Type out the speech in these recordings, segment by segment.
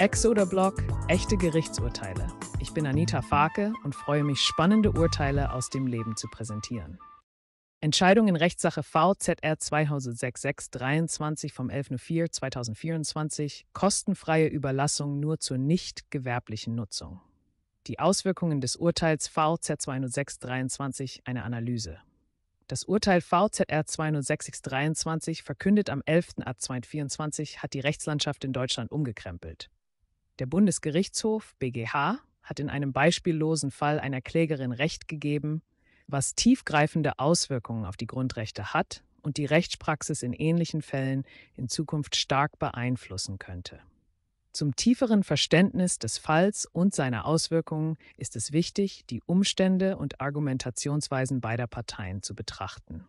Exoder Blog, echte Gerichtsurteile. Ich bin Anita Farke und freue mich, spannende Urteile aus dem Leben zu präsentieren. Entscheidung in Rechtssache VZR 2006 23 vom 11.04.2024, kostenfreie Überlassung nur zur nicht gewerblichen Nutzung. Die Auswirkungen des Urteils VZ 206-23, eine Analyse. Das Urteil VZR 206-23 verkündet am 11.08.2024 hat die Rechtslandschaft in Deutschland umgekrempelt. Der Bundesgerichtshof BGH hat in einem beispiellosen Fall einer Klägerin Recht gegeben, was tiefgreifende Auswirkungen auf die Grundrechte hat und die Rechtspraxis in ähnlichen Fällen in Zukunft stark beeinflussen könnte. Zum tieferen Verständnis des Falls und seiner Auswirkungen ist es wichtig, die Umstände und Argumentationsweisen beider Parteien zu betrachten.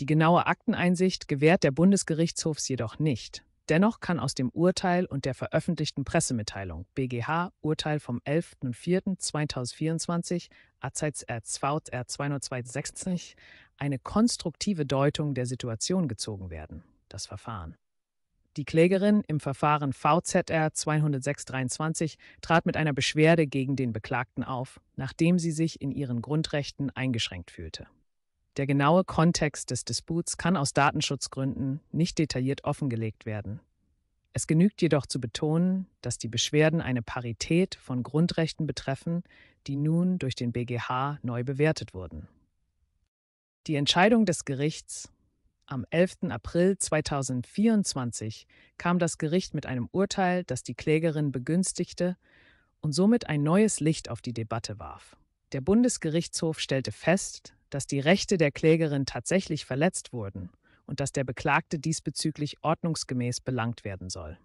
Die genaue Akteneinsicht gewährt der Bundesgerichtshof jedoch nicht. Dennoch kann aus dem Urteil und der veröffentlichten Pressemitteilung BGH Urteil vom 11.04.2024 AZZ R 20260 eine konstruktive Deutung der Situation gezogen werden. Das Verfahren. Die Klägerin im Verfahren VZR 20623 trat mit einer Beschwerde gegen den Beklagten auf, nachdem sie sich in ihren Grundrechten eingeschränkt fühlte. Der genaue Kontext des Disputs kann aus Datenschutzgründen nicht detailliert offengelegt werden. Es genügt jedoch zu betonen, dass die Beschwerden eine Parität von Grundrechten betreffen, die nun durch den BGH neu bewertet wurden. Die Entscheidung des Gerichts am 11. April 2024 kam das Gericht mit einem Urteil, das die Klägerin begünstigte und somit ein neues Licht auf die Debatte warf. Der Bundesgerichtshof stellte fest, dass die Rechte der Klägerin tatsächlich verletzt wurden und dass der Beklagte diesbezüglich ordnungsgemäß belangt werden soll.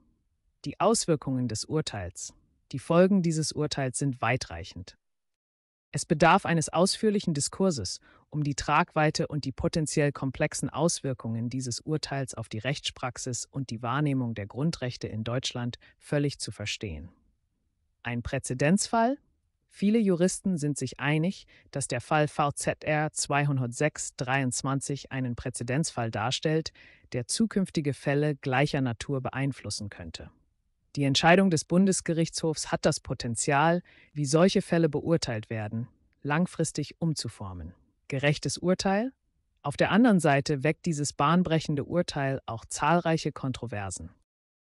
Die Auswirkungen des Urteils. Die Folgen dieses Urteils sind weitreichend. Es bedarf eines ausführlichen Diskurses, um die Tragweite und die potenziell komplexen Auswirkungen dieses Urteils auf die Rechtspraxis und die Wahrnehmung der Grundrechte in Deutschland völlig zu verstehen. Ein Präzedenzfall? Viele Juristen sind sich einig, dass der Fall VZR 206-23 einen Präzedenzfall darstellt, der zukünftige Fälle gleicher Natur beeinflussen könnte. Die Entscheidung des Bundesgerichtshofs hat das Potenzial, wie solche Fälle beurteilt werden, langfristig umzuformen. Gerechtes Urteil? Auf der anderen Seite weckt dieses bahnbrechende Urteil auch zahlreiche Kontroversen.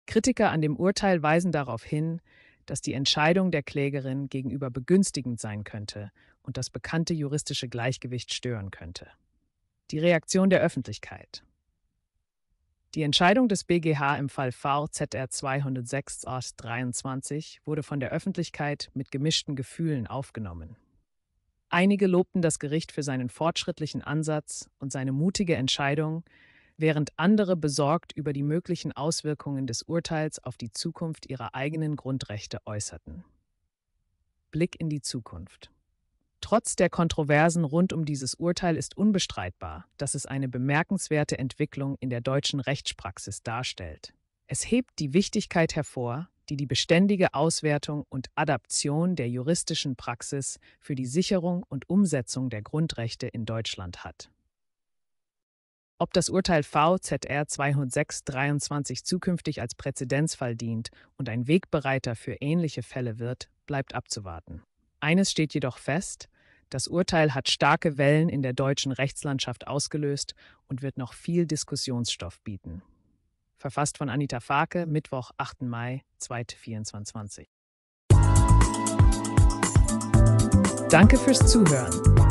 Kritiker an dem Urteil weisen darauf hin, dass die Entscheidung der Klägerin gegenüber begünstigend sein könnte und das bekannte juristische Gleichgewicht stören könnte. Die Reaktion der Öffentlichkeit. Die Entscheidung des BGH im Fall VZR 206 Art 23 wurde von der Öffentlichkeit mit gemischten Gefühlen aufgenommen. Einige lobten das Gericht für seinen fortschrittlichen Ansatz und seine mutige Entscheidung, während andere besorgt über die möglichen Auswirkungen des Urteils auf die Zukunft ihrer eigenen Grundrechte äußerten. Blick in die Zukunft. Trotz der Kontroversen rund um dieses Urteil ist unbestreitbar, dass es eine bemerkenswerte Entwicklung in der deutschen Rechtspraxis darstellt. Es hebt die Wichtigkeit hervor, die die beständige Auswertung und Adaption der juristischen Praxis für die Sicherung und Umsetzung der Grundrechte in Deutschland hat ob das Urteil VZR 20623 zukünftig als Präzedenzfall dient und ein Wegbereiter für ähnliche Fälle wird, bleibt abzuwarten. Eines steht jedoch fest, das Urteil hat starke Wellen in der deutschen Rechtslandschaft ausgelöst und wird noch viel Diskussionsstoff bieten. Verfasst von Anita Farke, Mittwoch, 8. Mai 2024. Danke fürs Zuhören.